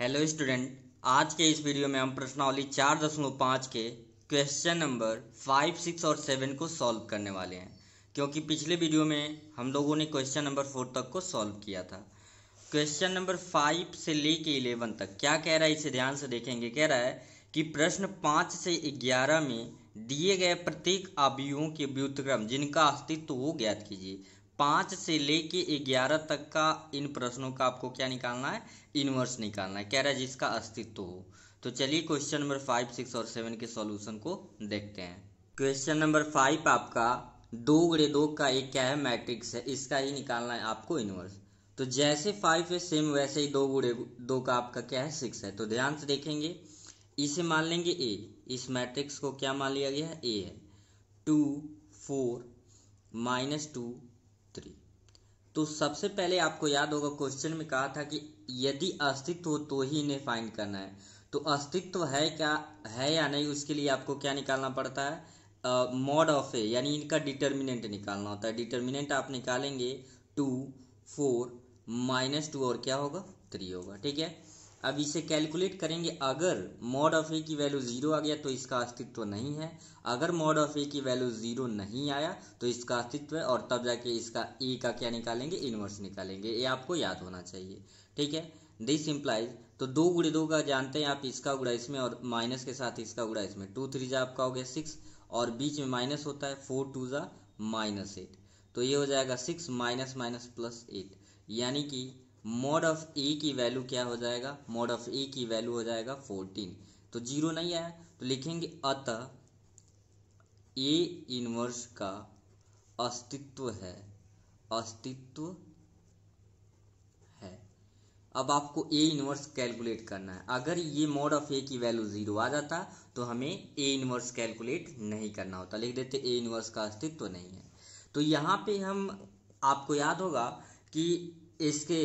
hello student आज के इस वीडियो में हम प्रश्नावली चार दशमलव पाँच के क्वेश्चन नंबर फाइव सिक्स और सेवन को सॉल्व करने वाले हैं क्योंकि पिछले वीडियो में हम लोगों ने क्वेश्चन नंबर फोर तक को सॉल्व किया था क्वेश्चन नंबर फाइव से लेके इलेवन तक क्या कह रहा है इसे ध्यान से देखेंगे कह रहा है कि प्रश्न पाँच से ग्यारह में दिए गए प्रत्येक अवयवों के व्युतक्रम जिनका अस्तित्व हो ज्ञात कीजिए पाँच से लेके ग्यारह तक का इन प्रश्नों का आपको क्या निकालना है इनवर्स निकालना है कह रहा है जिसका अस्तित्व हो तो चलिए क्वेश्चन नंबर फाइव सिक्स और सेवन के सॉल्यूशन को देखते हैं क्वेश्चन नंबर फाइव आपका दो ग्रे दो का एक क्या है मैट्रिक्स है इसका ही निकालना है आपको इनवर्स तो जैसे फाइव है सेम वैसे ही दो गुड़े दो का आपका क्या है सिक्स है तो ध्यान से देखेंगे इसे मान लेंगे ए इस मैट्रिक्स को क्या मान लिया गया है ए है टू फोर माइनस टू तो सबसे पहले आपको याद होगा क्वेश्चन में कहा था कि यदि अस्तित्व हो तो ही इन्हें फाइंड करना है तो अस्तित्व है क्या है या नहीं उसके लिए आपको क्या निकालना पड़ता है मॉड ऑफ ए यानी इनका डिटर्मिनेंट निकालना होता है डिटर्मिनेंट आप निकालेंगे टू फोर माइनस टू और क्या होगा थ्री होगा ठीक है अब इसे कैलकुलेट करेंगे अगर मॉड ऑफ ए की वैल्यू ज़ीरो आ गया तो इसका अस्तित्व नहीं है अगर मॉड ऑफ ए की वैल्यू ज़ीरो नहीं आया तो इसका अस्तित्व है और तब जाके इसका ए का क्या निकालेंगे इनवर्स निकालेंगे ये आपको याद होना चाहिए ठीक है दिस इम्प्लाइज तो दो गुड़े दो का जानते हैं आप इसका गुड़ा इसमें और माइनस के साथ इसका गुड़ा इसमें टू थ्री जा आपका हो गया सिक्स और बीच में माइनस होता है फोर टू जा माइनस एट तो ये हो जाएगा six minus minus plus eight यानी कि मोड ऑफ ए की वैल्यू क्या हो जाएगा मोड ऑफ ए की वैल्यू हो जाएगा फोर्टीन तो जीरो नहीं आया तो लिखेंगे अत ए इनवर्स का अस्तित्व है अस्तित्व है अब आपको ए इनवर्स कैलकुलेट करना है अगर ये मोड ऑफ ए की वैल्यू जीरो आ जाता तो हमें ए इनवर्स कैलकुलेट नहीं करना होता लिख देते ए इनवर्स का अस्तित्व नहीं है तो यहाँ पे हम आपको याद होगा कि इसके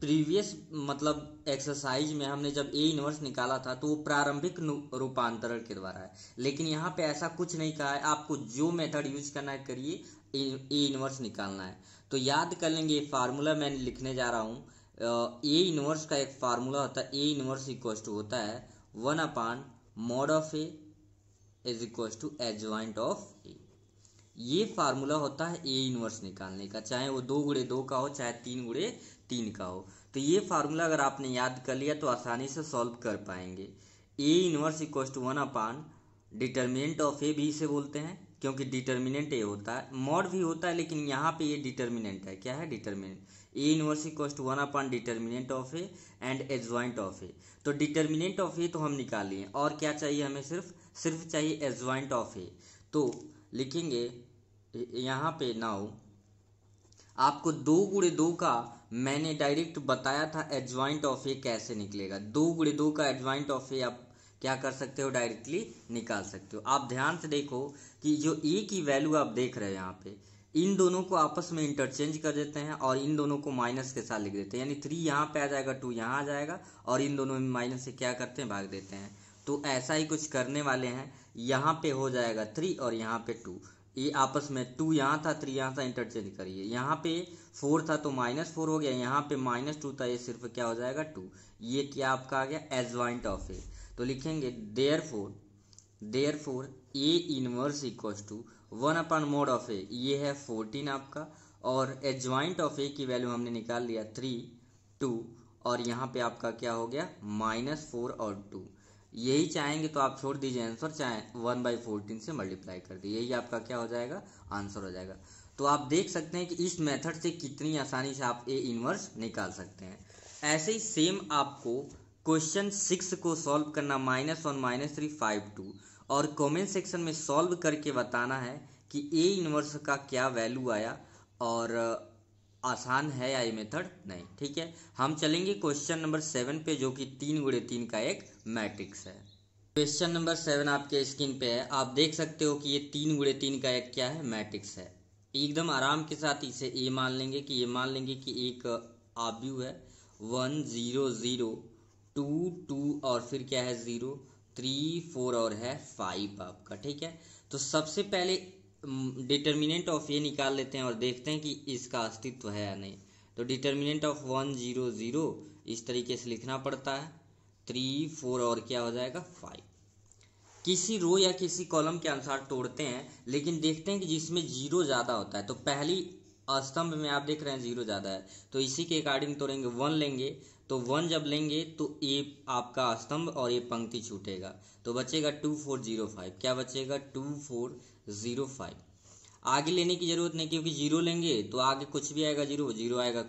प्रीवियस मतलब एक्सरसाइज में हमने जब ए इनवर्स निकाला था तो वो प्रारंभिक रूपांतरण के द्वारा है लेकिन यहाँ पे ऐसा कुछ नहीं कहा है आपको जो मेथड यूज करना है करिए ए इनवर्स निकालना है तो याद कर लेंगे ये फार्मूला मैं लिखने जा रहा हूँ ए इनवर्स का एक फार्मूला होता है ए इनवर्स इक्व टू होता है one upon mod of A is equal to adj of A ये फार्मूला होता है ए इनवर्स निकालने का चाहे वो दो गुड़े दो का हो चाहे तीन गुड़े तीन का हो तो ये फार्मूला अगर आपने याद कर लिया तो आसानी से सॉल्व कर पाएंगे A inverse equal to one upon determinant of A भी इसे बोलते हैं क्योंकि डिटर्मिनेंट ए होता है मॉड भी होता है लेकिन यहाँ पे ये डिटर्मिनेंट है क्या है determinant A inverse equal to one upon determinant of A and adjoint of A तो डिटर्मिनेंट ऑफ ए तो हम निकालिए और क्या चाहिए हमें सिर्फ सिर्फ चाहिए एजवाइंट ऑफ ए तो लिखेंगे यहाँ पे नाउ आपको दो गुड़े दो का मैंने डायरेक्ट बताया था एडजॉइंट ऑफ ए कैसे निकलेगा दो गुड़े दो का एडजॉइंट ऑफ ए आप क्या कर सकते हो डायरेक्टली निकाल सकते हो आप ध्यान से देखो कि जो ए की वैल्यू आप देख रहे हो यहाँ पे इन दोनों को आपस में इंटरचेंज कर देते हैं और इन दोनों को माइनस के साथ लिख देते हैं यानी थ्री यहाँ पे आ जाएगा टू यहाँ आ जाएगा और इन दोनों में माइनस से क्या करते हैं भाग देते हैं तो ऐसा ही कुछ करने वाले हैं यहाँ पे हो जाएगा थ्री और यहाँ पे टू ये आपस में टू यहाँ था थ्री यहाँ था इंटरचेंज करिए यहाँ पे फोर था तो माइनस फोर हो गया यहाँ पे माइनस टू था ये सिर्फ क्या हो जाएगा टू ये क्या आपका आ गया वाइंट ऑफ ए तो लिखेंगे therefore therefore A inverse equal to one upon mod of A ये है फोर्टीन आपका और वाइंट ऑफ ए की वैल्यू हमने निकाल लिया थ्री टू और यहाँ पे आपका क्या हो गया माइनस फोर और टू यही चाहेंगे तो आप छोड़ दीजिए आंसर चाहे वन बाई फोर्टीन से मल्टीप्लाई कर दीजिए यही आपका क्या हो जाएगा आंसर हो जाएगा तो आप देख सकते हैं कि इस मेथड से कितनी आसानी से आप ए इनवर्स निकाल सकते हैं ऐसे ही सेम आपको क्वेश्चन सिक्स को सॉल्व करना minus one minus three five two और कमेंट सेक्शन में सॉल्व करके बताना है कि ए इनवर्स का क्या वैल्यू आया और आसान है या ये मेथड नहीं ठीक है हम चलेंगे क्वेश्चन नंबर सेवन पे जो कि तीन गुड़े तीन का एक मैट्रिक्स है क्वेश्चन नंबर सेवन आपके स्क्रीन पे है आप देख सकते हो कि ये तीन गुड़े तीन का एक क्या है मैट्रिक्स है एकदम आराम के साथ इसे ये मान लेंगे कि ये मान लेंगे कि एक आब्यू है one zero zero two two और फिर क्या है ज़ीरो थ्री फोर और है फाइव आपका ठीक है तो सबसे पहले डिटर्मिनेंट ऑफ ये निकाल लेते हैं और देखते हैं कि इसका अस्तित्व है या नहीं तो determinant of one zero zero इस तरीके से लिखना पड़ता है थ्री फोर और क्या हो जाएगा फाइव किसी रो या किसी कॉलम के अनुसार तोड़ते हैं लेकिन देखते हैं कि जिसमें जीरो ज़्यादा होता है तो पहली स्तंभ में आप देख रहे हैं जीरो ज़्यादा है तो इसी के अकॉर्डिंग तोड़ेंगे वन लेंगे तो वन जब लेंगे तो ये आपका स्तंभ और ये पंक्ति छूटेगा तो बचेगा टू फोर जीरो फाइव क्या बचेगा टू फोर जीरो फाइव आगे लेने की ज़रूरत नहीं क्योंकि जीरो लेंगे तो आगे कुछ भी आएगा जीरो जीरो आएगा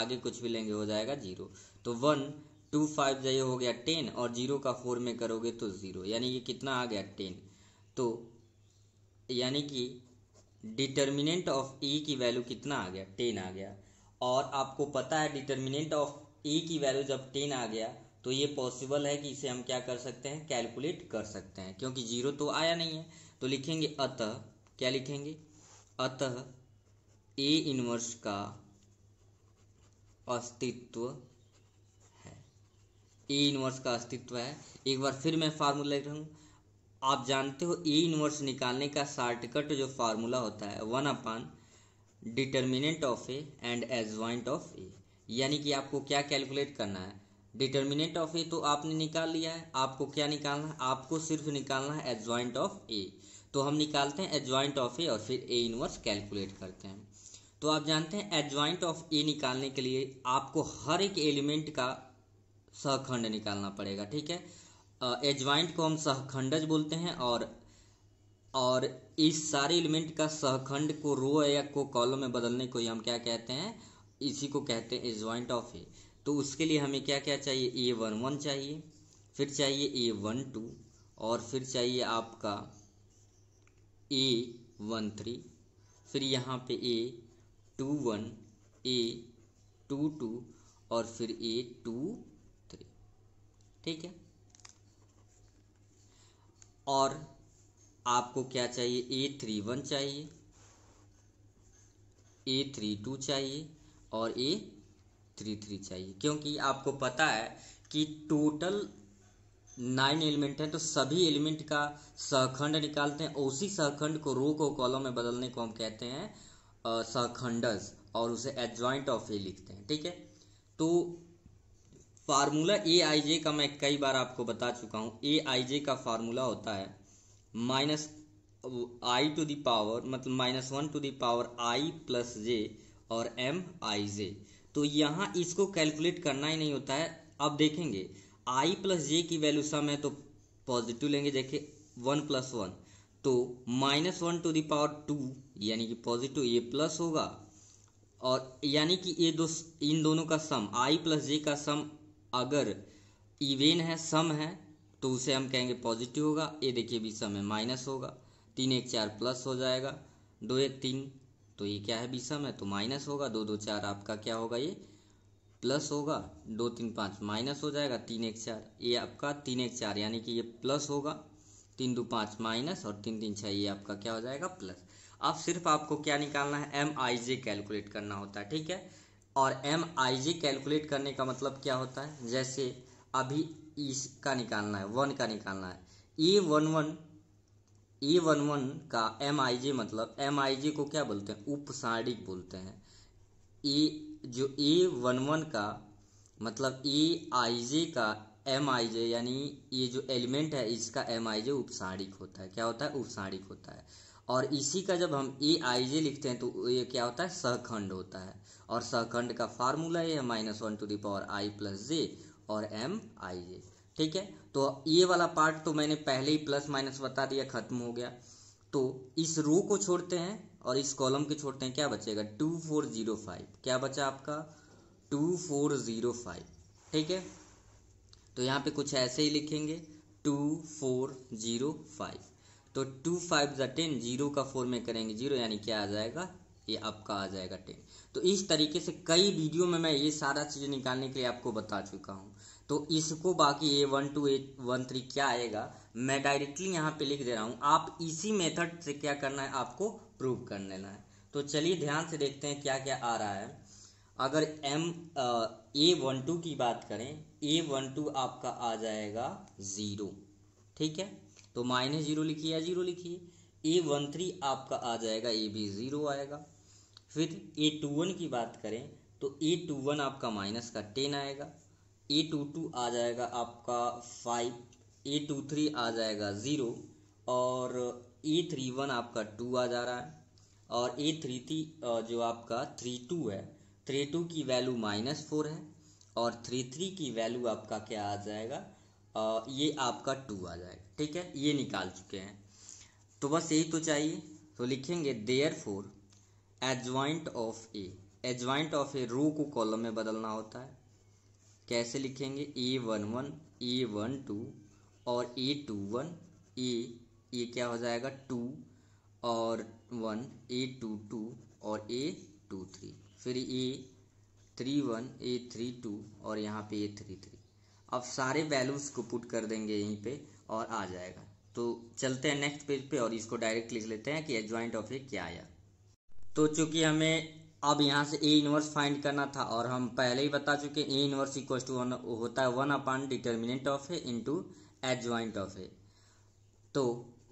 आगे कुछ भी लेंगे हो जाएगा जीरो तो वन टू फाइव जो हो गया टेन और जीरो का फोर में करोगे तो ज़ीरो यानी ये कितना आ गया टेन तो यानी कि डिटर्मिनेंट ऑफ ई की वैल्यू कितना आ गया टेन आ गया और आपको पता है डिटर्मिनेंट ऑफ ई की वैल्यू जब टेन आ गया तो ये पॉसिबल है कि इसे हम क्या कर सकते हैं कैलकुलेट कर सकते हैं क्योंकि जीरो तो आया नहीं है तो लिखेंगे अतः क्या लिखेंगे अतः ए इनवर्स का अस्तित्व ए इनवर्स का अस्तित्व है एक बार फिर मैं फार्मूला लिख रहा हूँ आप जानते हो ए इनवर्स निकालने का शॉर्टकट जो फार्मूला होता है one upon determinant of A and adjoint of A यानी कि आपको क्या कैलकुलेट करना है डिटर्मिनेंट ऑफ ए तो आपने निकाल लिया है आपको क्या निकालना है आपको सिर्फ निकालना है एडजॉइंट ऑफ ए तो हम निकालते हैं एडजॉइंट ऑफ ए और फिर ए इनवर्स कैलकुलेट करते हैं तो आप जानते हैं एडजॉइंट ऑफ ए निकालने के लिए आपको हर एक एलिमेंट का सहखंड निकालना पड़ेगा ठीक है एजवाइंट को हम सहखंडज बोलते हैं और और इस सारे एलिमेंट का सहखंड को रो या को कॉलम में बदलने को हम क्या कहते हैं इसी को कहते हैं एजवाइंट ऑफ ए तो उसके लिए हमें क्या क्या चाहिए ए वन वन चाहिए फिर चाहिए ए वन टू और फिर चाहिए आपका ए वन थ्री फिर यहाँ पे A two one A two two और फिर ए टू ठीक है और आपको क्या चाहिए ए थ्री वन चाहिए ए थ्री टू चाहिए और ए थ्री थ्री चाहिए क्योंकि आपको पता है कि टोटल नाइन एलिमेंट है तो सभी एलिमेंट का सहखंड निकालते हैं उसी सहखंड को रो को कॉलम में बदलने को हम कहते हैं सहखंडस और उसे एज्वाइंट ऑफ ए लिखते हैं ठीक है तो फार्मूला ए आई जे का मैं कई बार आपको बता चुका हूँ ए आई जे का फार्मूला होता है minus I to the power मतलब minus one to the power I plus J और एम आई जे तो यहाँ इसको कैलकुलेट करना ही नहीं होता है अब देखेंगे आई प्लस जे की वैल्यू सम है तो पॉजिटिव लेंगे देखिए वन प्लस वन तो minus one to the power two यानी कि पॉजिटिव ए प्लस होगा और यानी कि ये दो इन दोनों का सम आई प्लस जे का सम अगर इवेन है सम है तो उसे हम कहेंगे पॉजिटिव होगा ये देखिए सम है माइनस होगा तीन एक चार प्लस हो जाएगा दो एक तीन तो ये क्या है सम है तो माइनस होगा दो दो चार आपका क्या होगा ये प्लस होगा दो तीन पाँच माइनस हो जाएगा तीन एक चार ये आपका तीन एक चार यानी कि ये प्लस होगा तीन दो पाँच माइनस और तीन तीन छः ये आपका क्या हो जाएगा प्लस अब आप सिर्फ आपको क्या निकालना है एम आई जे कैलकुलेट करना होता है ठीक है और एम आई जे कैलकुलेट करने का मतलब क्या होता है जैसे अभी ई e का निकालना है वन का निकालना है E e one one E e one one का एम आई जे मतलब एम आई जे को क्या बोलते हैं उपसारणिक बोलते हैं ई जो ई वन वन का मतलब ई आई जे का एम आई जे यानी ये जो एलिमेंट है इसका एम आई जे उपसारणिक होता है क्या होता है उपसारणिक होता है और इसी का जब हम ए आई जे लिखते हैं तो ये क्या होता है सहखंड होता है और सहखंड का फार्मूला ये है minus one to the power I plus J और एम आई जे ठीक है तो ये वाला पार्ट तो मैंने पहले ही प्लस माइनस बता दिया खत्म हो गया तो इस रो को छोड़ते हैं और इस कॉलम के छोड़ते हैं क्या बचेगा टू फोर जीरो फाइव क्या बचा आपका टू फोर ज़ीरो फाइव ठीक है तो यहाँ पे कुछ ऐसे ही लिखेंगे टू फोर ज़ीरो फाइव तो टू फाइव ज टेन जीरो का फोर में करेंगे जीरो यानी क्या आ जाएगा ये आपका आ जाएगा टेन तो इस तरीके से कई वीडियो में मैं ये सारा चीज़ें निकालने के लिए आपको बता चुका हूँ तो इसको बाकी A one two eight one three क्या आएगा मैं डायरेक्टली यहाँ पे लिख दे रहा हूँ आप इसी मेथड से क्या करना है आपको प्रूव कर लेना है तो चलिए ध्यान से देखते हैं क्या क्या आ रहा है अगर एम ए वन टू की बात करें ए वन टू आपका आ जाएगा ज़ीरो ठीक है तो माइनस जीरो लिखिए या जीरो लिखिए ए वन थ्री आपका आ जाएगा ए भी ज़ीरो आएगा फिर ए टू वन की बात करें तो ए टू वन आपका माइनस का टेन आएगा ए टू टू आ जाएगा आपका फाइव ए टू थ्री आ जाएगा ज़ीरो और ए थ्री वन आपका टू आ जा रहा है और ए थ्री थ्री जो आपका थ्री टू है थ्री टू की वैल्यू माइनस फोर है और थ्री थ्री की वैल्यू आपका क्या आ जाएगा ये आपका टू आ जाएगा ठीक है ये निकाल चुके हैं तो बस यही तो चाहिए तो लिखेंगे therefore adjoint of A adjoint of A row को कॉलम में बदलना होता है कैसे लिखेंगे A one one A one two और ए टू वन ए ये क्या हो जाएगा टू और वन ए टू टू और ए टू थ्री फिर A three one A three two और यहाँ पे ए थ्री थ्री अब सारे वैल्यूज़ को पुट कर देंगे यहीं पे और आ जाएगा तो चलते हैं नेक्स्ट पेज पे और इसको डायरेक्ट लिख लेते हैं कि एडजॉइंट ऑफ ए क्या आया तो चूंकि हमें अब यहाँ से ए इनवर्स फाइंड करना था और हम पहले ही बता चुके A inverse equal to one होता है one upon determinant of A into adjoint of A तो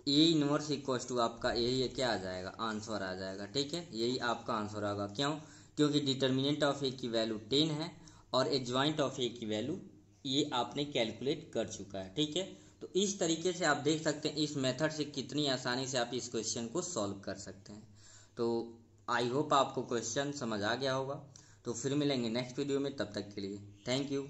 ए इनवर्स इक्व टू आपका यही क्या आ जाएगा आंसर आ जाएगा ठीक है यही आपका आंसर होगा क्यों क्योंकि डिटर्मिनेंट ऑफ ए की वैल्यू टेन है और एडजॉइंट ऑफ ए की वैल्यू ये आपने कैलकुलेट कर चुका है ठीक है तो इस तरीके से आप देख सकते हैं इस मेथड से कितनी आसानी से आप इस क्वेश्चन को सॉल्व कर सकते हैं तो आई होप आपको क्वेश्चन समझ आ गया होगा तो फिर मिलेंगे नेक्स्ट वीडियो में तब तक के लिए थैंक यू